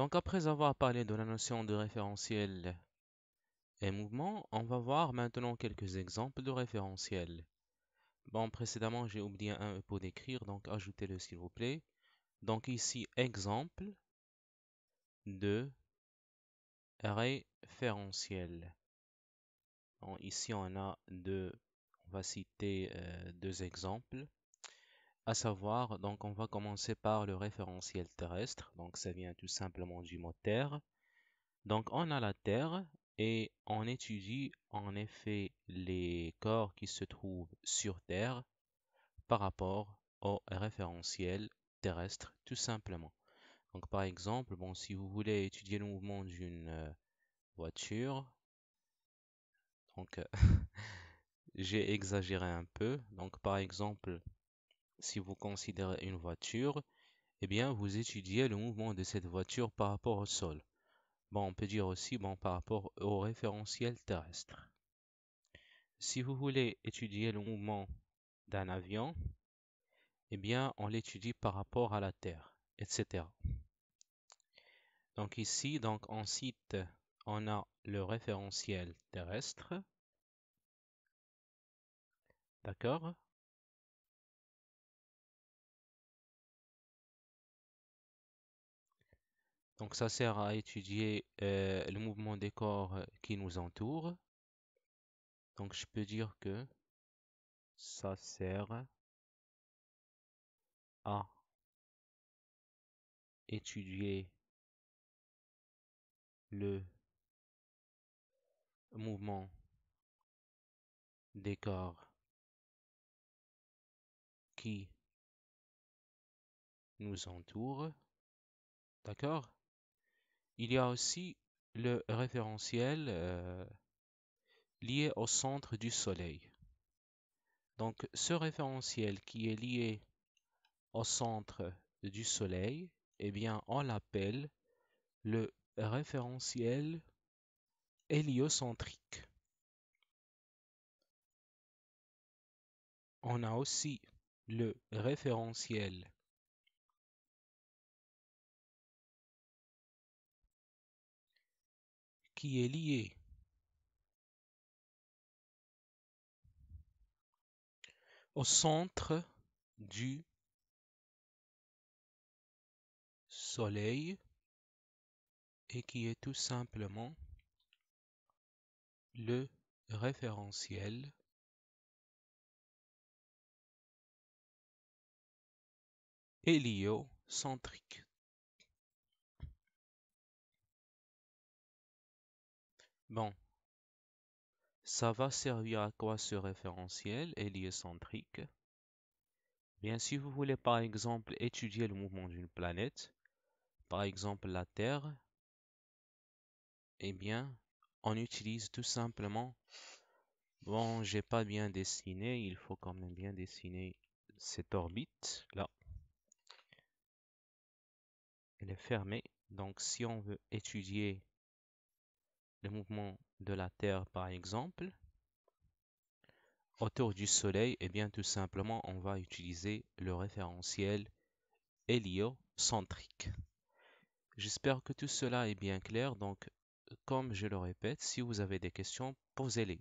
Donc après avoir parlé de la notion de référentiel et mouvement, on va voir maintenant quelques exemples de référentiel. Bon, précédemment, j'ai oublié un pour d'écrire, donc ajoutez-le s'il vous plaît. Donc ici, exemple de référentiel. ici, on a deux, on va citer euh, deux exemples. À savoir, donc on va commencer par le référentiel terrestre. Donc ça vient tout simplement du mot Terre. Donc on a la Terre et on étudie en effet les corps qui se trouvent sur Terre par rapport au référentiel terrestre tout simplement. Donc par exemple, bon, si vous voulez étudier le mouvement d'une euh, voiture, donc j'ai exagéré un peu. Donc par exemple, si vous considérez une voiture, eh bien, vous étudiez le mouvement de cette voiture par rapport au sol. Bon, on peut dire aussi bon, par rapport au référentiel terrestre. Si vous voulez étudier le mouvement d'un avion, eh bien, on l'étudie par rapport à la Terre, etc. Donc ici, donc en on a le référentiel terrestre. D'accord Donc ça sert à étudier euh, le mouvement des corps euh, qui nous entourent. Donc je peux dire que ça sert à étudier le mouvement des corps qui nous entourent. D'accord il y a aussi le référentiel euh, lié au centre du Soleil. Donc ce référentiel qui est lié au centre du Soleil, eh bien on l'appelle le référentiel héliocentrique. On a aussi le référentiel qui est lié. au centre du soleil et qui est tout simplement le référentiel héliocentrique. Bon. Ça va servir à quoi ce référentiel héliocentrique Bien, si vous voulez par exemple étudier le mouvement d'une planète, par exemple la Terre, eh bien, on utilise tout simplement. Bon, j'ai pas bien dessiné, il faut quand même bien dessiner cette orbite là. Elle est fermée, donc si on veut étudier le mouvement de la Terre par exemple, autour du Soleil, et eh bien tout simplement on va utiliser le référentiel héliocentrique. J'espère que tout cela est bien clair, donc comme je le répète, si vous avez des questions, posez-les.